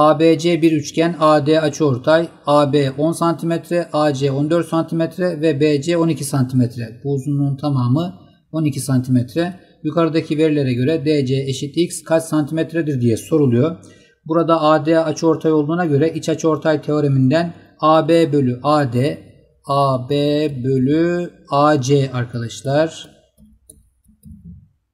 ABC bir üçgen AD açıortay AB 10 cm, AC 14 cm ve BC 12 cm. Bu uzunluğun tamamı 12 cm. Yukarıdaki verilere göre DC eşit x kaç santimetredir diye soruluyor. Burada AD açıortay olduğuna göre iç açıortay teoreminden AB bölü AD AB bölü AC arkadaşlar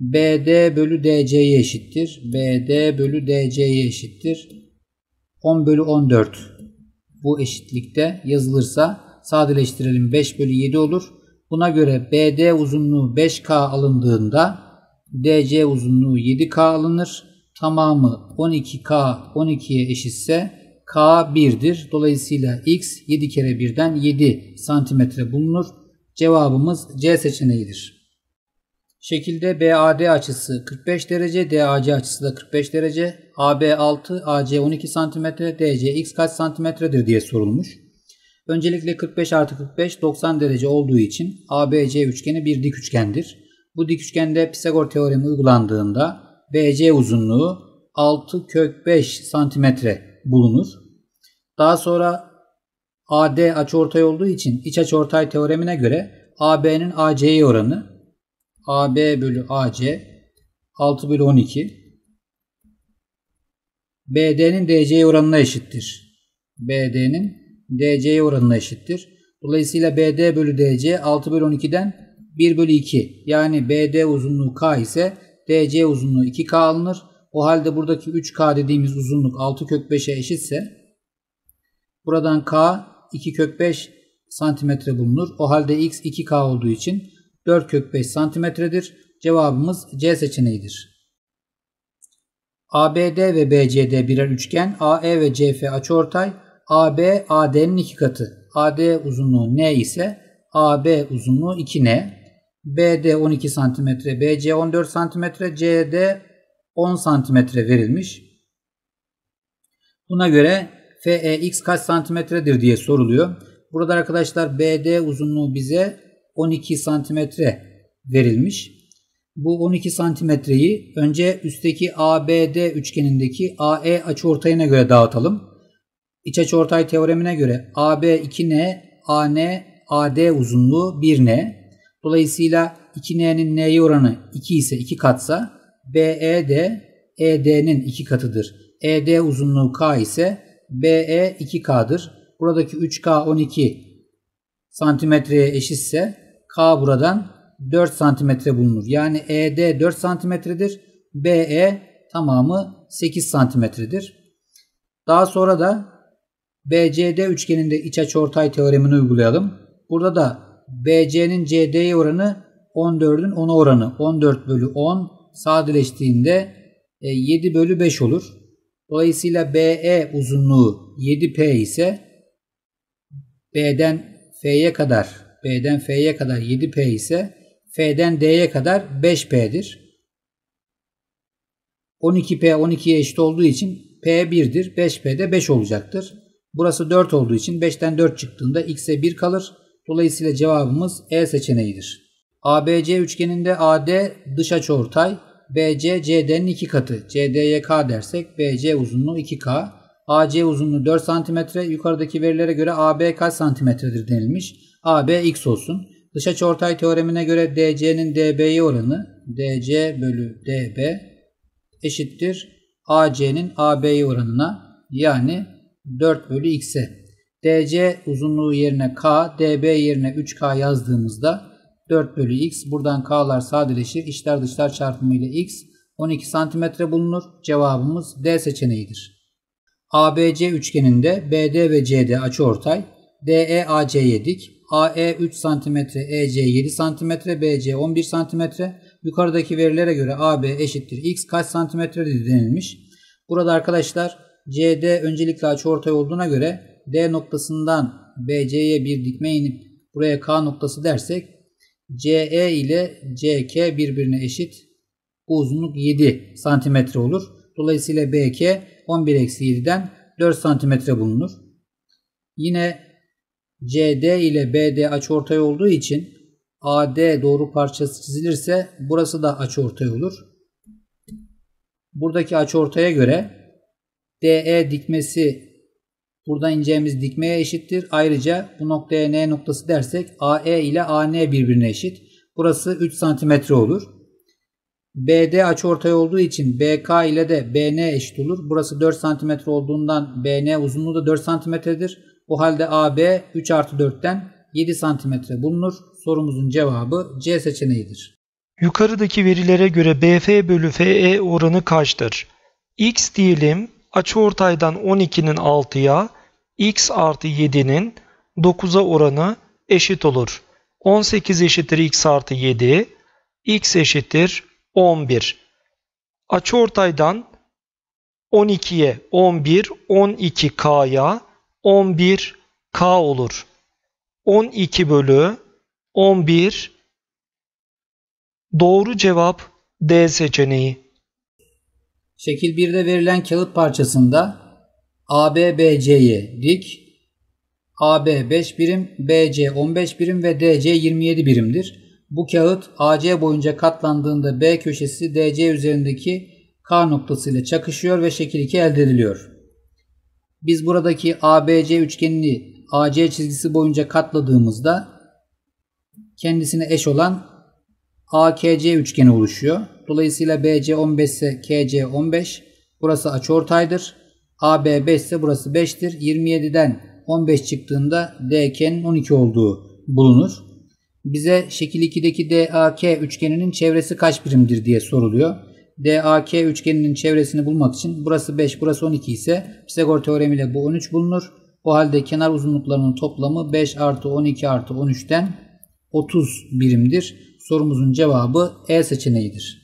BD bölü DC'ye eşittir. BD bölü DC'ye eşittir. 10 bölü 14 bu eşitlikte yazılırsa sadeleştirelim 5 bölü 7 olur. Buna göre BD uzunluğu 5K alındığında DC uzunluğu 7K alınır. Tamamı 12K 12'ye eşitse K 1'dir. Dolayısıyla X 7 kere 1'den 7 santimetre bulunur. Cevabımız C seçeneğidir şekilde BAD açısı 45 derece, DAC açısı da 45 derece, AB 6, AC 12 cm, DC x kaç santimetredir diye sorulmuş. Öncelikle 45 artı 45 90 derece olduğu için ABC üçgeni bir dik üçgendir. Bu dik üçgende Pisagor teoremi uygulandığında BC uzunluğu 6 kök 5 santimetre bulunur. Daha sonra AD açıortay olduğu için iç açıortay teoremine göre AB'nin AC'ye oranı AB bölü AC 6 bölü 12 BD'nin DC'ye oranına eşittir. BD'nin DC'ye oranına eşittir. Dolayısıyla BD bölü DC 6 bölü 12'den 1 bölü 2. Yani BD uzunluğu K ise DC uzunluğu 2K alınır. O halde buradaki 3K dediğimiz uzunluk 6 kök 5'e eşitse buradan K 2 kök 5 santimetre bulunur. O halde X 2K olduğu için 4 kök 5 santimetredir. Cevabımız C seçeneğidir. ABD ve BCD birer üçgen. AE ve CF açıortay. AB AD'nin iki katı. AD uzunluğu N ise AB uzunluğu 2N. BD 12 cm, BC 14 cm, CD 10 cm verilmiş. Buna göre FEX kaç santimetredir diye soruluyor. Burada arkadaşlar BD uzunluğu bize 12 santimetre verilmiş. Bu 12 santimetreyi önce üstteki ABD üçgenindeki AE açıortayına göre dağıtalım. İç açıortay teoremine göre AB 2N, AN, AD uzunluğu 1N. Dolayısıyla 2N'nin N'ye oranı 2 ise 2 katsa BE de ED'nin 2 katıdır. ED uzunluğu K ise BE 2K'dır. Buradaki 3K 12 santimetreye eşitse K buradan 4 santimetre bulunur. Yani ED 4 santimetredir. BE tamamı 8 santimetredir. Daha sonra da BCD üçgeninde iç açıortay teoremini uygulayalım. Burada da BC'nin CD'ye oranı 14'ün 10'a oranı. 14 bölü 10 sadeleştiğinde 7 e, bölü 5 olur. Dolayısıyla BE uzunluğu 7P ise B'den F'ye kadar B'den F'ye kadar 7P ise F'den D'ye kadar 5P'dir. 12P 12'ye eşit olduğu için P 1'dir. 5P de 5 olacaktır. Burası 4 olduğu için 5'ten 4 çıktığında x'e 1 kalır. Dolayısıyla cevabımız E seçeneğidir. ABC üçgeninde AD dış açı BC CD'nin 2 katı. CD'ye K dersek BC uzunluğu 2K. AC uzunluğu 4 cm, yukarıdaki verilere göre AB kaç santimetredir denilmiş. AB x olsun. Dış açıortay teoremine göre DC'nin DB'ye oranı DC bölü DB eşittir AC'nin AB'ye oranına yani 4 bölü x'e. DC uzunluğu yerine K, DB yerine 3K yazdığımızda 4 bölü x. Buradan K'lar sadeleşir. İçler dışlar çarpımı ile x 12 santimetre bulunur. Cevabımız D seçeneğidir. ABC üçgeninde BD ve CD açıortay, DE AC 7, AE 3 cm, EC 7 cm, BC 11 cm. Yukarıdaki verilere göre AB eşittir x kaç santimetredir denilmiş. Burada arkadaşlar CD öncelikle açıortay olduğuna göre D noktasından BC'ye bir dikme inip buraya K noktası dersek CE ile CK birbirine eşit uzunluk 7 santimetre olur. Dolayısıyla BK 11-7'den 4 santimetre bulunur. Yine CD ile BD açıortay olduğu için AD doğru parçası çizilirse burası da açıortay olur. Buradaki açıortaya göre DE dikmesi burada ineceğimiz dikmeye eşittir. Ayrıca bu noktaya N noktası dersek AE ile AN birbirine eşit. Burası 3 santimetre olur. BD ortay olduğu için BK ile de BN eşit olur. Burası 4 cm olduğundan BN uzunluğu da 4 cm'dir. O halde AB 3 artı 4'ten 7 cm bulunur. Sorumuzun cevabı C seçeneğidir. Yukarıdaki verilere göre BF bölü FE oranı kaçtır? X diyelim açıortaydan 12'nin 6'ya, X artı 7'nin 9'a oranı eşit olur. 18 eşittir X artı 7, X eşittir 11. Açıortaydan 12'ye 11, 12K'ya 11K olur. 12 bölü 11 doğru cevap D seçeneği. Şekil 1'de verilen kağıt parçasında ABBC'ye dik, AB 5 birim, BC 15 birim ve DC 27 birimdir. Bu kağıt AC boyunca katlandığında B köşesi DC üzerindeki K noktası ile çakışıyor ve şekil 2 elde ediliyor. Biz buradaki ABC üçgenini AC çizgisi boyunca katladığımızda kendisine eş olan AKC üçgeni oluşuyor. Dolayısıyla BC 15 ise KC 15. Burası açıortaydır. AB 5 ise burası 5'tir. 27'den 15 çıktığında DK'nin 12 olduğu bulunur bize şekil 2'deki DAK üçgeninin çevresi kaç birimdir diye soruluyor. DAK üçgeninin çevresini bulmak için burası 5 burası 12 ise Pisagor teoremiyle bu 13 bulunur. O halde kenar uzunluklarının toplamı 5 artı 12 artı 13'ten 30 birimdir. Sorumuzun cevabı E seçeneğidir.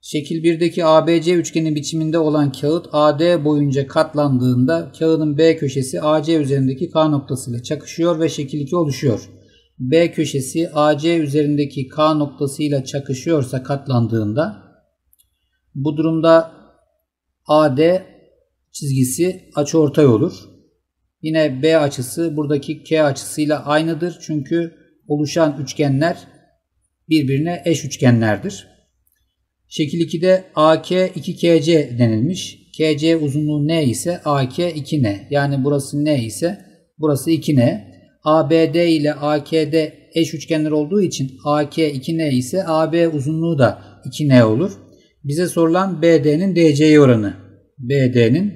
Şekil 1'deki ABC üçgeni biçiminde olan kağıt AD boyunca katlandığında kağıdın B köşesi AC üzerindeki K noktasıyla çakışıyor ve şekil 2 oluşuyor. B köşesi AC üzerindeki K noktasıyla çakışıyorsa katlandığında bu durumda AD çizgisi açıortay olur. Yine B açısı buradaki K açısıyla aynıdır. Çünkü oluşan üçgenler birbirine eş üçgenlerdir. Şekil 2'de AK 2KC denilmiş. KC uzunluğu N ise AK 2N. Yani burası N ise burası 2N. ABD ile AKD eş üçgenler olduğu için AK 2N ise AB uzunluğu da 2N olur. Bize sorulan BD'nin DC oranı. BD'nin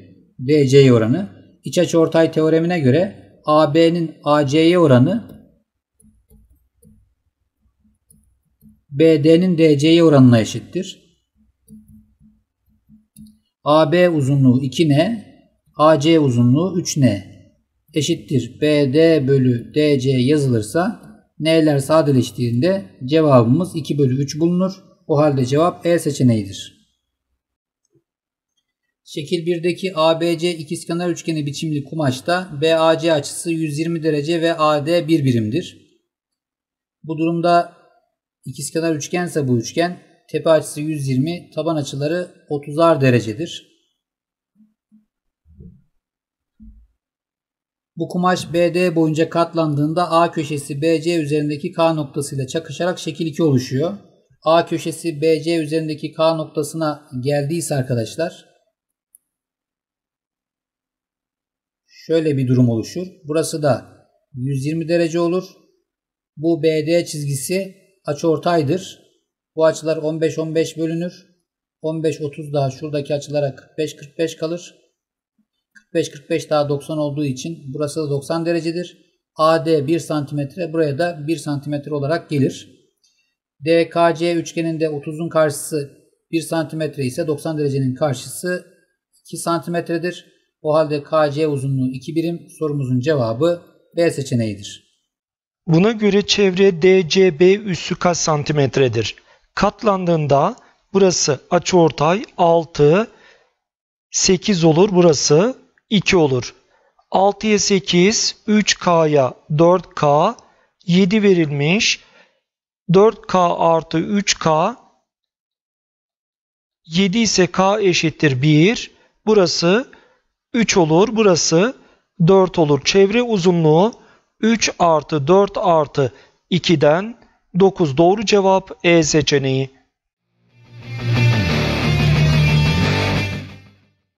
DC oranı. İç açıortay teoremine göre AB'nin AC'ye oranı BD'nin DC'ye oranına eşittir. AB uzunluğu 2N, AC uzunluğu 3N eşittir BD bölü DC yazılırsa N'ler sadeleştiğinde cevabımız 2 bölü 3 bulunur. O halde cevap E seçeneğidir. Şekil 1'deki ABC ikizkenar üçgeni biçimli kumaşta BAC açısı 120 derece ve AD bir birimdir. Bu durumda ikizkenar üçgense bu üçgen tepe açısı 120, taban açıları 30'ar derecedir. Bu kumaş BD boyunca katlandığında A köşesi BC üzerindeki K noktasıyla çakışarak şekil 2 oluşuyor. A köşesi BC üzerindeki K noktasına geldiyse arkadaşlar şöyle bir durum oluşur. Burası da 120 derece olur. Bu BD çizgisi açıortaydır. Bu açılar 15-15 bölünür. 15-30 daha şuradaki açılara 45-45 kalır. 545 daha 90 olduğu için burası da 90 derecedir. AD 1 santimetre, buraya da 1 santimetre olarak gelir. DKC üçgeninde 30'un karşısı 1 santimetre ise 90 derecenin karşısı 2 santimetredir. O halde KC uzunluğu 2 birim sorumuzun cevabı B seçeneğidir. Buna göre çevre DCB üssü kaç santimetredir? Katlandığında burası açıortay 6, 8 olur burası. 2 olur. 6'ya 8, 3K'ya 4K, 7 verilmiş. 4K artı 3K, 7 ise K eşittir 1. Burası 3 olur, burası 4 olur. Çevre uzunluğu 3 artı 4 artı 2'den 9. Doğru cevap E seçeneği.